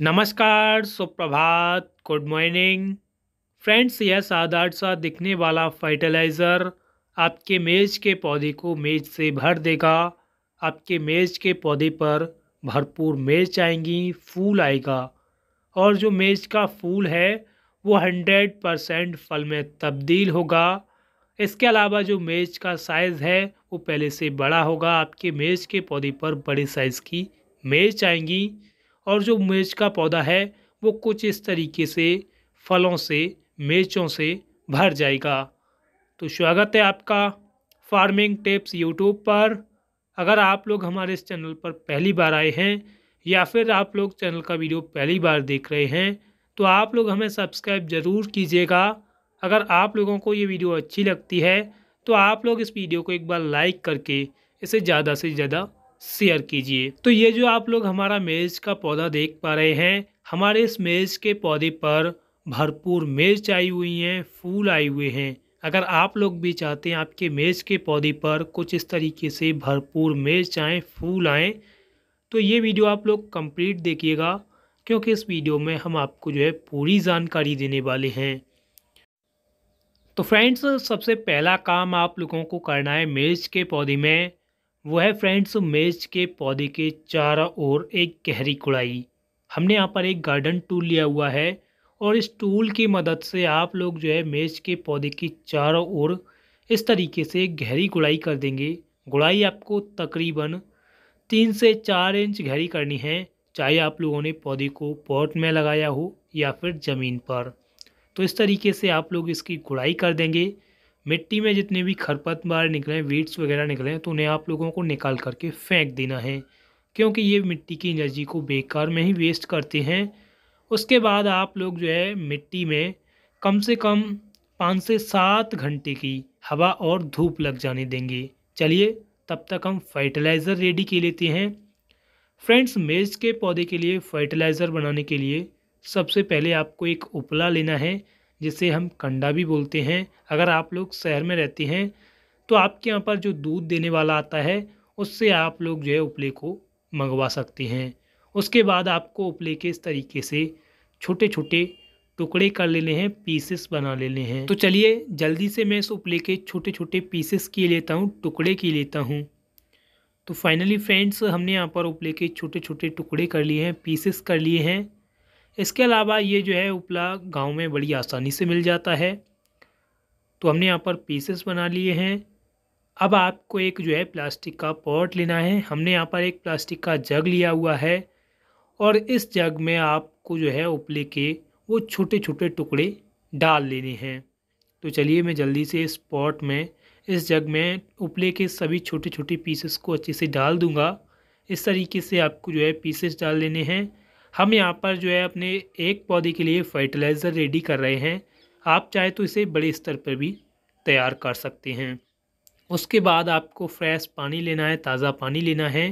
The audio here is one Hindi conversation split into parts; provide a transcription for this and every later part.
नमस्कार सुप्रभात गुड मॉर्निंग फ्रेंड्स यह साधारण सा दिखने वाला फर्टिलाइज़र आपके मेज के पौधे को मेज से भर देगा आपके मेज के पौधे पर भरपूर मेज आएंगी फूल आएगा और जो मेज का फूल है वो हंड्रेड परसेंट फल में तब्दील होगा इसके अलावा जो मेज का साइज़ है वो पहले से बड़ा होगा आपके मेज के पौधे पर बड़े साइज़ की मेज आएंगी और जो मेज का पौधा है वो कुछ इस तरीके से फलों से मेजों से भर जाएगा तो स्वागत है आपका फार्मिंग टिप्स यूट्यूब पर अगर आप लोग हमारे इस चैनल पर पहली बार आए हैं या फिर आप लोग चैनल का वीडियो पहली बार देख रहे हैं तो आप लोग हमें सब्सक्राइब ज़रूर कीजिएगा अगर आप लोगों को ये वीडियो अच्छी लगती है तो आप लोग इस वीडियो को एक बार लाइक करके इसे ज़्यादा से ज़्यादा शेयर कीजिए तो ये जो आप लोग हमारा मेज का पौधा देख पा रहे हैं हमारे इस मेज के पौधे पर भरपूर मेज आई हुई हैं फूल आए हुए हैं अगर आप लोग भी चाहते हैं आपके मेज के पौधे पर कुछ इस तरीके से भरपूर मेज आएँ फूल आएँ तो ये वीडियो आप लोग कंप्लीट देखिएगा क्योंकि इस वीडियो में हम आपको जो है पूरी जानकारी देने वाले हैं तो फ्रेंड्स सबसे पहला काम आप लोगों को करना है मेज के पौधे में वह फ्रेंड्स मेज के पौधे के चारों ओर एक गहरी कुड़ाई हमने यहाँ पर एक गार्डन टूल लिया हुआ है और इस टूल की मदद से आप लोग जो है मेज के पौधे की चारों ओर इस तरीके से गहरी गुड़ाई कर देंगे गुड़ाई आपको तकरीबन तीन से चार इंच गहरी करनी है चाहे आप लोगों ने पौधे को पॉट में लगाया हो या फिर ज़मीन पर तो इस तरीके से आप लोग इसकी गुड़ाई कर देंगे मिट्टी में जितने भी खरपतवार निकले हैं वीड्स वगैरह निकले हैं तो उन्हें आप लोगों को निकाल करके फेंक देना है क्योंकि ये मिट्टी की एनर्जी को बेकार में ही वेस्ट करते हैं उसके बाद आप लोग जो है मिट्टी में कम से कम पाँच से सात घंटे की हवा और धूप लग जाने देंगे चलिए तब तक हम फर्टिलाइज़र रेडी के लेते हैं फ्रेंड्स मेज के पौधे के लिए फर्टिलाइज़र बनाने के लिए सबसे पहले आपको एक उपला लेना है जिसे हम कंडा भी बोलते हैं अगर आप लोग शहर में रहते हैं तो आपके यहाँ पर जो दूध देने वाला आता है उससे आप लोग जो है उपले को मंगवा सकते हैं उसके बाद आपको उपले के इस तरीके से छोटे छोटे टुकड़े कर लेने हैं पीसेस बना लेने हैं तो चलिए जल्दी से मैं इस उपले के छोटे छोटे पीसेस की लेता हूँ टुकड़े की लेता हूँ तो फाइनली फ्रेंड्स हमने यहाँ पर उपले के छोटे छोटे टुकड़े कर लिए हैं पीसेस कर लिए हैं इसके अलावा ये जो है उपला गांव में बड़ी आसानी से मिल जाता है तो हमने यहाँ पर पीसेस बना लिए हैं अब आपको एक जो है प्लास्टिक का पॉट लेना है हमने यहाँ पर एक प्लास्टिक का जग लिया हुआ है और इस जग में आपको जो है उपले के वो छोटे छोटे टुकड़े डाल लेने हैं तो चलिए मैं जल्दी से इस पॉट में इस जग में उपले के सभी छोटे छोटे पीसेस को अच्छे से डाल दूँगा इस तरीके से आपको जो है पीसेस डाल लेने हैं हम यहाँ पर जो है अपने एक पौधे के लिए फर्टिलाइज़र रेडी कर रहे हैं आप चाहे तो इसे बड़े स्तर पर भी तैयार कर सकते हैं उसके बाद आपको फ्रेश पानी लेना है ताज़ा पानी लेना है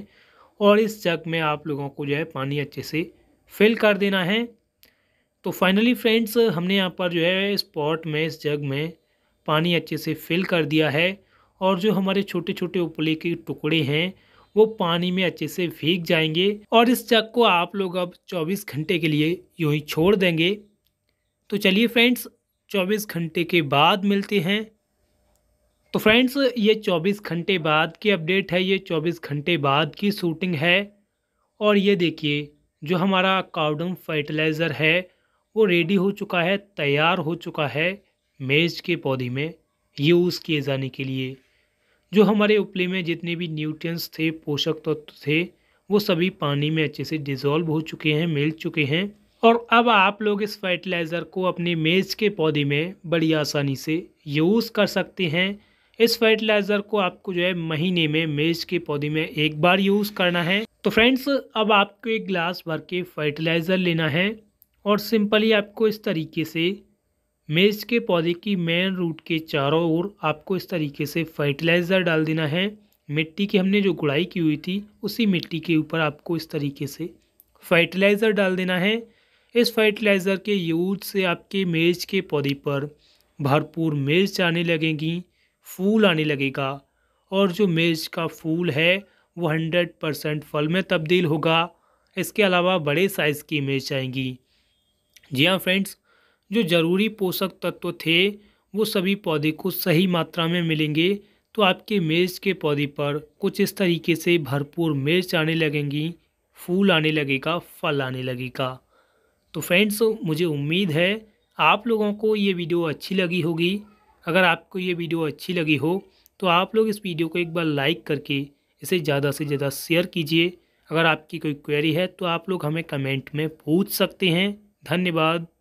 और इस जग में आप लोगों को जो है पानी अच्छे से फिल कर देना है तो फाइनली फ्रेंड्स हमने यहाँ पर जो है इस पॉट में इस जग में पानी अच्छे से फिल कर दिया है और जो हमारे छोटे छोटे उपले के टुकड़े हैं वो पानी में अच्छे से भीग जाएंगे और इस चक को आप लोग अब 24 घंटे के लिए यूँ ही छोड़ देंगे तो चलिए फ्रेंड्स 24 घंटे के बाद मिलते हैं तो फ्रेंड्स ये 24 घंटे बाद की अपडेट है ये 24 घंटे बाद की शूटिंग है और ये देखिए जो हमारा काउडम फर्टिलाइज़र है वो रेडी हो चुका है तैयार हो चुका है मेज के पौधे में यूज़ किए जाने के लिए जो हमारे उपले में जितने भी न्यूट्रिएंट्स थे पोषक तत्व तो थे वो सभी पानी में अच्छे से डिजोल्व हो चुके हैं मिल चुके हैं और अब आप लोग इस फर्टिलाइज़र को अपने मेज़ के पौधे में बड़ी आसानी से यूज़ कर सकते हैं इस फर्टिलाइज़र को आपको जो है महीने में मेज़ के पौधे में एक बार यूज़ करना है तो फ्रेंड्स अब आपको एक गिलास भर के फर्टिलाइज़र लेना है और सिंपली आपको इस तरीके से मेज के पौधे की मेन रूट के चारों ओर आपको इस तरीके से फर्टिलाइज़र डाल देना है मिट्टी की हमने जो गुड़ाई की हुई थी उसी मिट्टी के ऊपर आपको इस तरीके से फर्टिलाइज़र डाल देना है इस फर्टिलाइज़र के यूज से आपके मेज के पौधे पर भरपूर मेज आने लगेंगी फूल आने लगेगा और जो मेज का फूल है वो हंड्रेड परसेंट फल में तब्दील होगा इसके अलावा बड़े साइज़ की मेज आएंगी जी हाँ फ्रेंड्स जो ज़रूरी पोषक तत्व थे वो सभी पौधे को सही मात्रा में मिलेंगे तो आपके मिर्च के पौधे पर कुछ इस तरीके से भरपूर मिर्च आने लगेंगी फूल आने लगेगा फल आने लगेगा तो फ्रेंड्स मुझे उम्मीद है आप लोगों को ये वीडियो अच्छी लगी होगी अगर आपको ये वीडियो अच्छी लगी हो तो आप लोग इस वीडियो को एक बार लाइक करके इसे ज़्यादा से ज़्यादा शेयर कीजिए अगर आपकी कोई क्वेरी है तो आप लोग हमें कमेंट में पूछ सकते हैं धन्यवाद